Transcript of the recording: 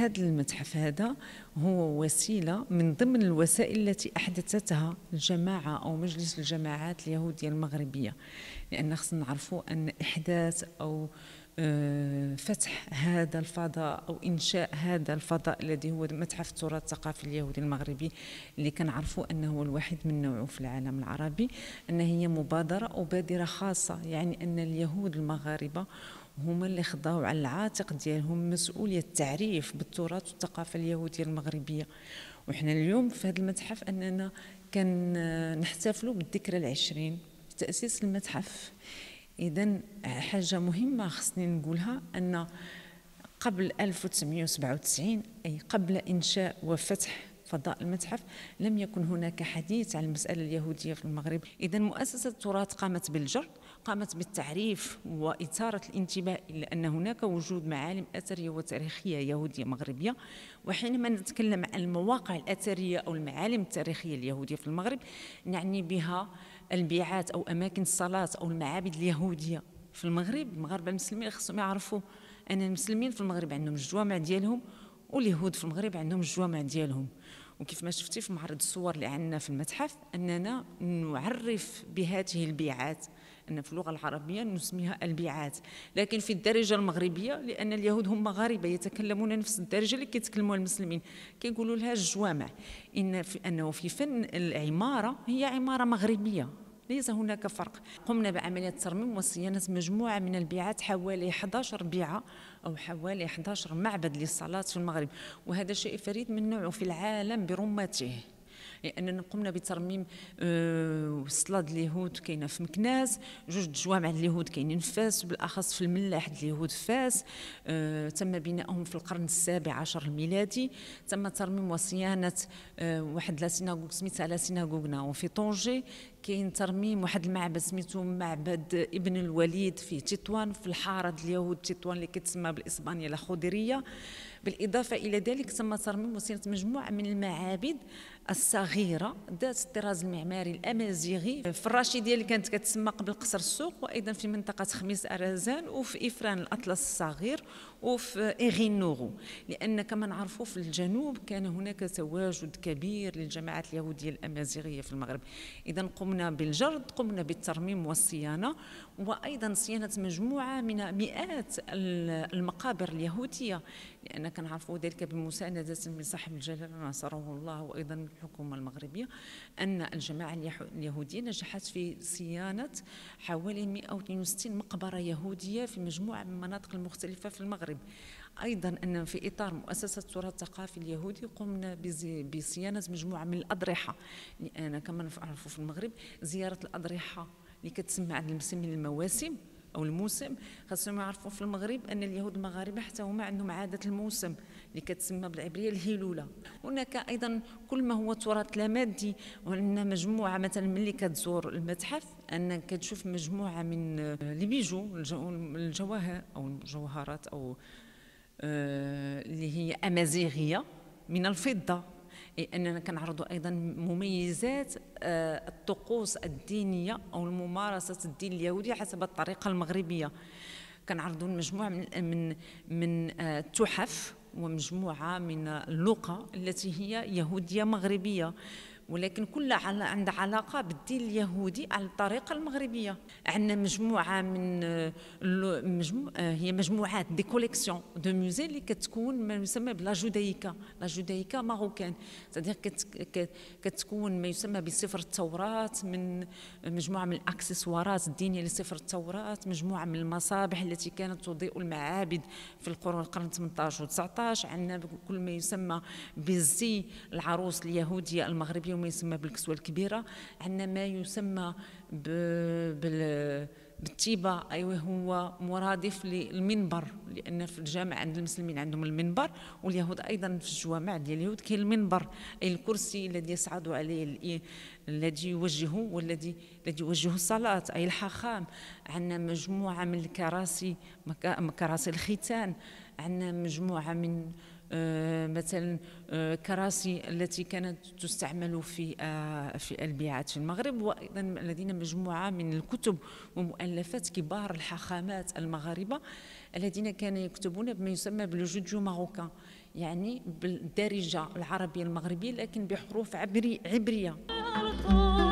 هذا المتحف هذا هو وسيله من ضمن الوسائل التي احدثتها الجماعه او مجلس الجماعات اليهوديه المغربيه لان خصنا نعرفوا ان احداث او آه، فتح هذا الفضاء او انشاء هذا الفضاء الذي هو متحف التراث الثقافي اليهودي المغربي اللي كنعرفوا انه هو الوحيد من نوعه في العالم العربي ان هي مبادره او بادره خاصه يعني ان اليهود المغاربه هما اللي خضاو على العاتق ديالهم مسؤوليه التعريف بالتراث والثقافه اليهوديه المغربيه وحنا اليوم في هذا المتحف اننا كنحتفلوا بالذكرى العشرين تاسيس المتحف اذا حاجه مهمه خصني نقولها ان قبل 1997 اي قبل انشاء وفتح فضاء المتحف لم يكن هناك حديث عن المساله اليهوديه في المغرب اذا مؤسسه التراث قامت بالجر قامت بالتعريف وإثارة الانتباه إلى أن هناك وجود معالم أثرية وتاريخية يهودية مغربية وحينما نتكلم عن المواقع الأثرية أو المعالم التاريخية اليهودية في المغرب نعني بها البيعات أو أماكن الصلاة أو المعابد اليهودية في المغرب المغاربة المسلمين خصهم يعرفوا أن المسلمين في المغرب عندهم الجوامع ديالهم واليهود في المغرب عندهم الجوامع ديالهم وكيف ما شفتي في معرض الصور اللي عندنا في المتحف اننا نعرف بهذه البيعات أن في اللغة العربية نسميها البيعات لكن في الدرجة المغربية لأن اليهود هم مغاربة يتكلمون نفس الدرجة اللي كيتكلموها المسلمين كيقولوا لها الجوامع إن في أنه في فن العمارة هي عمارة مغربية ليس هناك فرق قمنا بعملية ترميم وصيانة مجموعة من البيعات حوالي 11 بيعة أو حوالي 11 معبد للصلاة في المغرب وهذا شيء فريد من نوعه في العالم برمته لاننا قمنا بترميم وصله آه، اليهود كاينه في مكناس جوج جوامع اليهود كاينين في فاس بالاخص في الملاح اليهود في فاس آه، تم بنائهم في القرن السابع عشر الميلادي تم ترميم وصيانه آه، واحد لا سيناغوغ سميتها لا سيناغوغنا وفي طونجي كاين ترميم واحد المعبد سميتو معبد ابن الوليد في تطوان في الحاره اليهود تطوان اللي كتسمى بالاسبانيه الخضريه بالاضافه الى ذلك تم ترميم وصيانه مجموعه من المعابد الصغيره ذات الطراز المعماري الامازيغي في الراشيديه اللي كانت كتسمى قبل قصر السوق وايضا في منطقه خميس ارازان وفي افران الاطلس الصغير وفي إغينوغو لأن كما نعرفه في الجنوب كان هناك تواجد كبير للجماعات اليهودية الأمازيغية في المغرب إذا قمنا بالجرد قمنا بالترميم والصيانة وأيضا صيانة مجموعة من مئات المقابر اليهودية لأن كنعرفوا ذلك بمساندة من صاحب الجلالة نصره الله وأيضا الحكومة المغربية أن الجماعة اليهودية نجحت في صيانة حوالي 162 مقبرة يهودية في مجموعة من المناطق المختلفة في المغرب ايضا ان في اطار مؤسسه التراث الثقافي اليهودي قمنا بصيانه مجموعه من الاضرحه لان كما نعرفوا في المغرب زياره الاضرحه اللي كتسمى عند المسلمين المواسم او الموسم خاصهم يعرفوا في المغرب ان اليهود المغاربه حتى هما عندهم عاده الموسم اللي كتسمى بالعبريه الهيلوله هناك ايضا كل ما هو تراث لا مادي وعندنا مجموعه مثلا ملي كتزور المتحف انك كتشوف مجموعه من آه، البيجو الجواهر او الجوهرات او آه، اللي هي امازيغيه من الفضه اننا كنعرضوا ايضا مميزات آه، الطقوس الدينيه او الممارسه الدين اليهودي حسب الطريقه المغربيه كنعرضوا مجموعه من من من التحف آه، ومجموعه من اللقى التي هي يهوديه مغربيه ولكن كلها عندها علاقه بالدين اليهودي على الطريقه المغربيه عندنا مجموعه من آه، مجموعة آه، هي مجموعات دي كوليكسيون دو ميوزي اللي كتكون ما يسمى بلا جودايكا لا جودايكا ماروكان سادير كتكون ما يسمى بسفر التوراه من آه، مجموعه من الاكسسوارات الدينيه لسفر التوراه مجموعه من المصابح التي كانت تضيء المعابد في القرون القرن 18 و 19 عندنا كل ما يسمى بالزي العروس اليهوديه المغربيه ما يسمى بالكسوه الكبيره عندنا ما يسمى بال بالتيبة أيوة هو مرادف للمنبر لأن في الجامع عند المسلمين عندهم المنبر واليهود أيضا في الجوامع ديال اليهود كاين المنبر أي الكرسي الذي يصعد عليه الذي يوجهه والذي الذي يوجه الصلاة أي الحاخام عندنا مجموعة من الكراسي كراسي الختان عندنا مجموعة من آه، مثلا آه، كراسي التي كانت تستعمل في آه، في البيعات في المغرب وايضا لدينا مجموعه من الكتب ومؤلفات كبار الحاخامات المغاربه الذين كانوا يكتبون بما يسمى بالوجود جو ماروكان يعني بالدارجه العربيه المغربيه لكن بحروف عبري عبريه